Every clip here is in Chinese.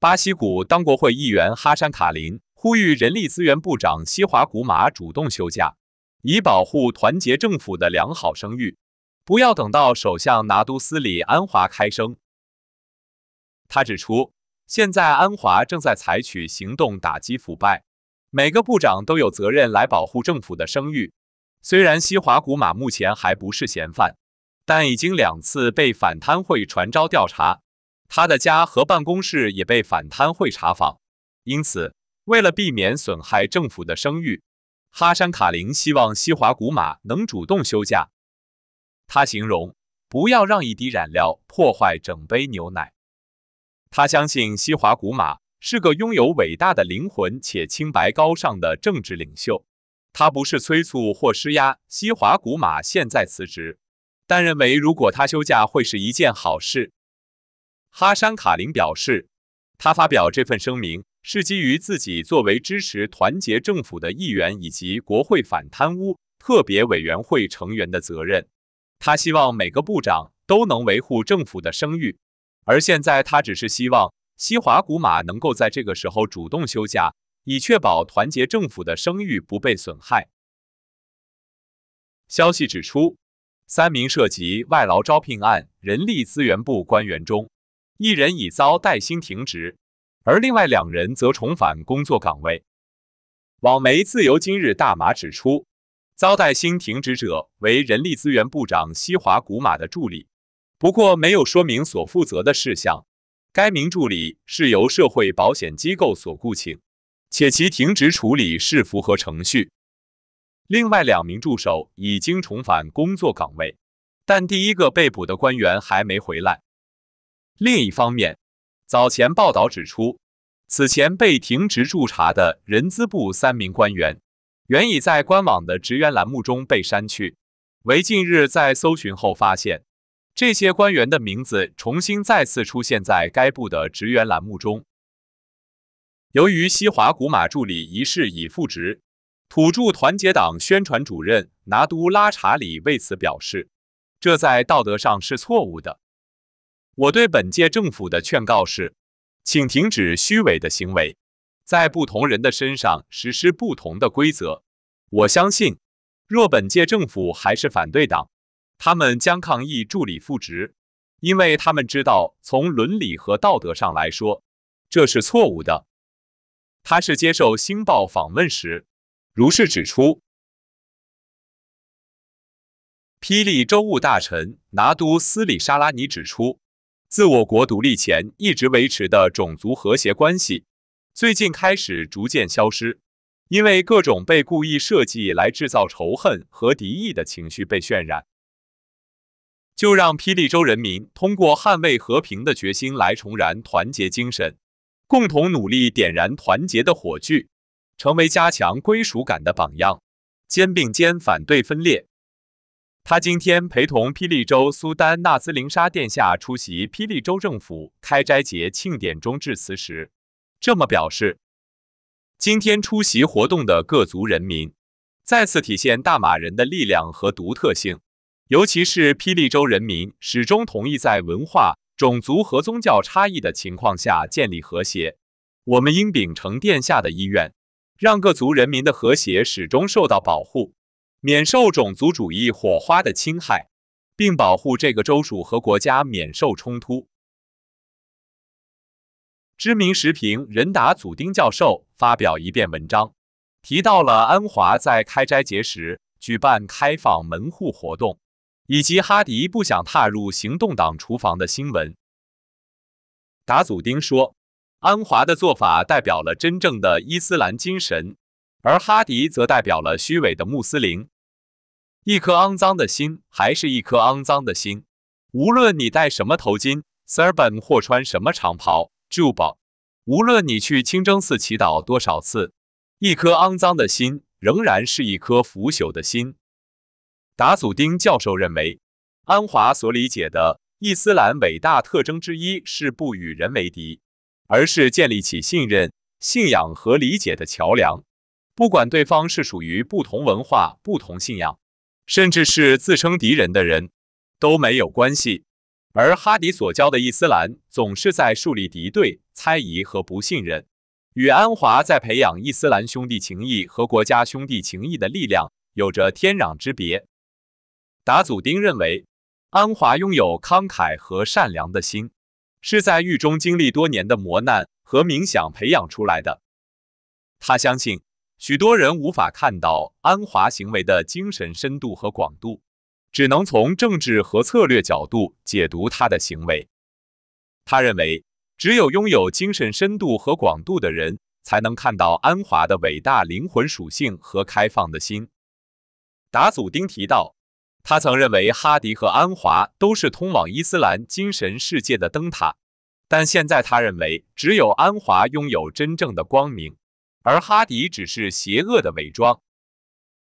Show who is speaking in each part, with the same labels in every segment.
Speaker 1: 巴西谷当国会议员哈山卡林呼吁人力资源部长西华古马主动休假，以保护团结政府的良好声誉，不要等到首相拿督斯里安华开声。他指出，现在安华正在采取行动打击腐败，每个部长都有责任来保护政府的声誉。虽然西华古马目前还不是嫌犯，但已经两次被反贪会传召调查。他的家和办公室也被反贪会查访，因此，为了避免损害政府的声誉，哈山卡林希望西华古马能主动休假。他形容：“不要让一滴染料破坏整杯牛奶。”他相信西华古马是个拥有伟大的灵魂且清白高尚的政治领袖。他不是催促或施压西华古马现在辞职，但认为如果他休假会是一件好事。哈山卡林表示，他发表这份声明是基于自己作为支持团结政府的议员以及国会反贪污特别委员会成员的责任。他希望每个部长都能维护政府的声誉，而现在他只是希望西华古马能够在这个时候主动休假，以确保团结政府的声誉不被损害。消息指出，三名涉及外劳招聘案人力资源部官员中。一人已遭带薪停职，而另外两人则重返工作岗位。网媒《自由今日大马》指出，遭带薪停职者为人力资源部长西华古马的助理，不过没有说明所负责的事项。该名助理是由社会保险机构所雇请，且其停职处理是符合程序。另外两名助手已经重返工作岗位，但第一个被捕的官员还没回来。另一方面，早前报道指出，此前被停职驻查的人资部三名官员，原已在官网的职员栏目中被删去，为近日在搜寻后发现，这些官员的名字重新再次出现在该部的职员栏目中。由于西华古马助理一事已复职，土著团结党宣传主任拿都拉查里为此表示，这在道德上是错误的。我对本届政府的劝告是，请停止虚伪的行为，在不同人的身上实施不同的规则。我相信，若本届政府还是反对党，他们将抗议助理复职，因为他们知道从伦理和道德上来说，这是错误的。他是接受《星报》访问时如是指出。霹雳州务大臣拿督斯里沙拉尼指出。自我国独立前一直维持的种族和谐关系，最近开始逐渐消失，因为各种被故意设计来制造仇恨和敌意的情绪被渲染。就让霹雳州人民通过捍卫和平的决心来重燃团结精神，共同努力点燃团结的火炬，成为加强归属感的榜样，肩并肩反对分裂。他今天陪同霹雳州苏丹纳兹林沙殿下出席霹雳州政府开斋节庆典中致辞时，这么表示：“今天出席活动的各族人民，再次体现大马人的力量和独特性，尤其是霹雳州人民始终同意在文化、种族和宗教差异的情况下建立和谐。我们应秉承殿下的意愿，让各族人民的和谐始终受到保护。”免受种族主义火花的侵害，并保护这个州属和国家免受冲突。知名时评人达祖丁教授发表一篇文章，提到了安华在开斋节时举办开放门户活动，以及哈迪不想踏入行动党厨房的新闻。达祖丁说，安华的做法代表了真正的伊斯兰精神。而哈迪则代表了虚伪的穆斯林，一颗肮脏的心还是一颗肮脏的心，无论你戴什么头巾、serban 或穿什么长袍、j u b a 无论你去清真寺祈祷多少次，一颗肮脏的心仍然是一颗腐朽的心。达祖丁教授认为，安华所理解的伊斯兰伟大特征之一是不与人为敌，而是建立起信任、信仰和理解的桥梁。不管对方是属于不同文化、不同信仰，甚至是自称敌人的人都没有关系。而哈迪所教的伊斯兰总是在树立敌对、猜疑和不信任，与安华在培养伊斯兰兄弟情谊和国家兄弟情谊的力量有着天壤之别。达祖丁认为，安华拥有慷慨和善良的心，是在狱中经历多年的磨难和冥想培养出来的。他相信。许多人无法看到安华行为的精神深度和广度，只能从政治和策略角度解读他的行为。他认为，只有拥有精神深度和广度的人，才能看到安华的伟大灵魂属性和开放的心。达祖丁提到，他曾认为哈迪和安华都是通往伊斯兰精神世界的灯塔，但现在他认为，只有安华拥有真正的光明。而哈迪只是邪恶的伪装，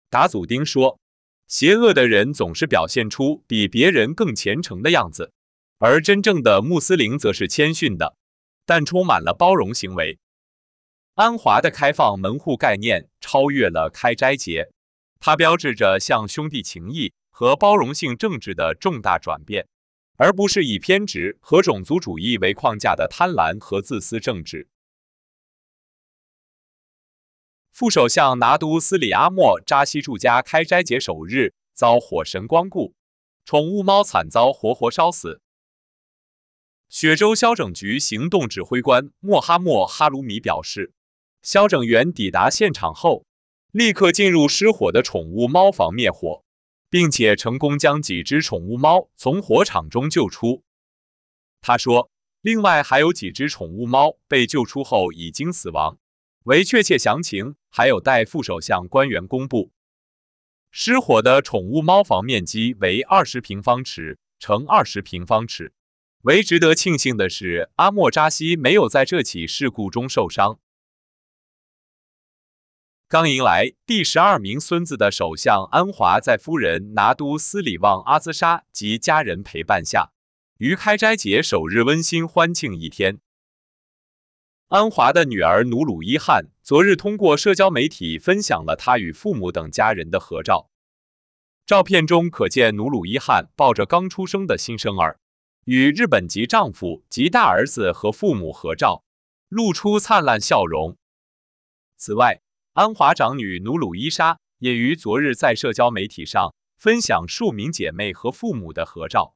Speaker 1: 达祖丁说：“邪恶的人总是表现出比别人更虔诚的样子，而真正的穆斯林则是谦逊的，但充满了包容行为。”安华的开放门户概念超越了开斋节，它标志着向兄弟情谊和包容性政治的重大转变，而不是以偏执和种族主义为框架的贪婪和自私政治。副首相拿督斯里阿莫扎西住家开斋节首日遭火神光顾，宠物猫惨遭活活烧死。雪州消拯局行动指挥官莫哈莫哈鲁米表示，消拯员抵达现场后，立刻进入失火的宠物猫房灭火，并且成功将几只宠物猫从火场中救出。他说，另外还有几只宠物猫被救出后已经死亡。为确切详情，还有待副首相官员公布。失火的宠物猫房面积为二十平方尺乘二十平方尺。为值得庆幸的是，阿莫扎西没有在这起事故中受伤。刚迎来第十二名孙子的首相安华，在夫人拿督斯里旺阿兹莎及家人陪伴下，于开斋节首日温馨欢庆一天。安华的女儿努鲁伊汉昨日通过社交媒体分享了她与父母等家人的合照。照片中可见努鲁伊汉抱着刚出生的新生儿，与日本籍丈夫及大儿子和父母合照，露出灿烂笑容。此外，安华长女努鲁伊莎也于昨日在社交媒体上分享数名姐妹和父母的合照。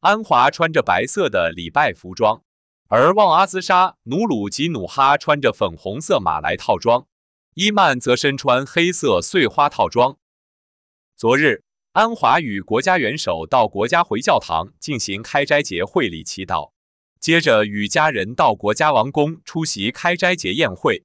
Speaker 1: 安华穿着白色的礼拜服装。而旺阿兹沙努鲁吉努哈穿着粉红色马来套装，伊曼则身穿黑色碎花套装。昨日，安华与国家元首到国家回教堂进行开斋节会礼祈祷，接着与家人到国家王宫出席开斋节宴会。